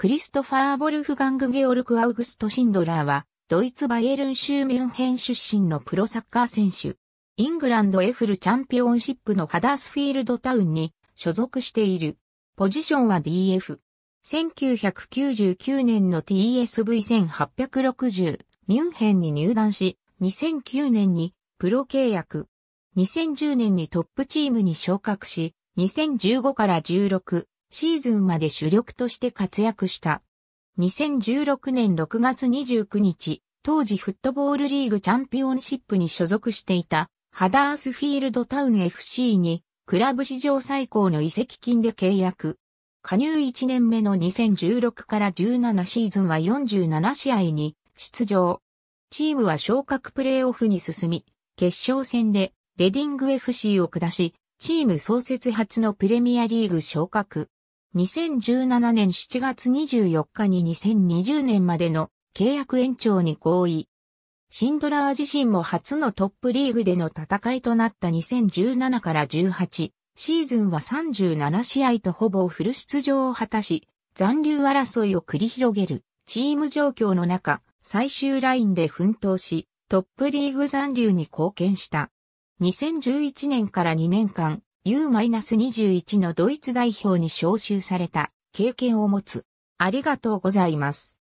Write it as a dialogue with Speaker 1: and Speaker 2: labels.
Speaker 1: クリストファー・ボルフガング・ゲオルク・アウグスト・シンドラーは、ドイツバイエルン州ミュンヘン出身のプロサッカー選手。イングランドエフルチャンピオンシップのハダースフィールドタウンに所属している。ポジションは DF。1999年の TSV1860 ミュンヘンに入団し、2009年にプロ契約。2010年にトップチームに昇格し、2015から16、シーズンまで主力として活躍した。2016年6月29日、当時フットボールリーグチャンピオンシップに所属していたハダースフィールドタウン FC にクラブ史上最高の移籍金で契約。加入1年目の2016から17シーズンは47試合に出場。チームは昇格プレイオフに進み、決勝戦でレディング FC を下し、チーム創設初のプレミアリーグ昇格。2017年7月24日に2020年までの契約延長に合意。シンドラー自身も初のトップリーグでの戦いとなった2017から18シーズンは37試合とほぼフル出場を果たし、残留争いを繰り広げるチーム状況の中、最終ラインで奮闘し、トップリーグ残留に貢献した。2011年から2年間、U-21 のドイツ代表に招集された経験を持つ。ありがとうございます。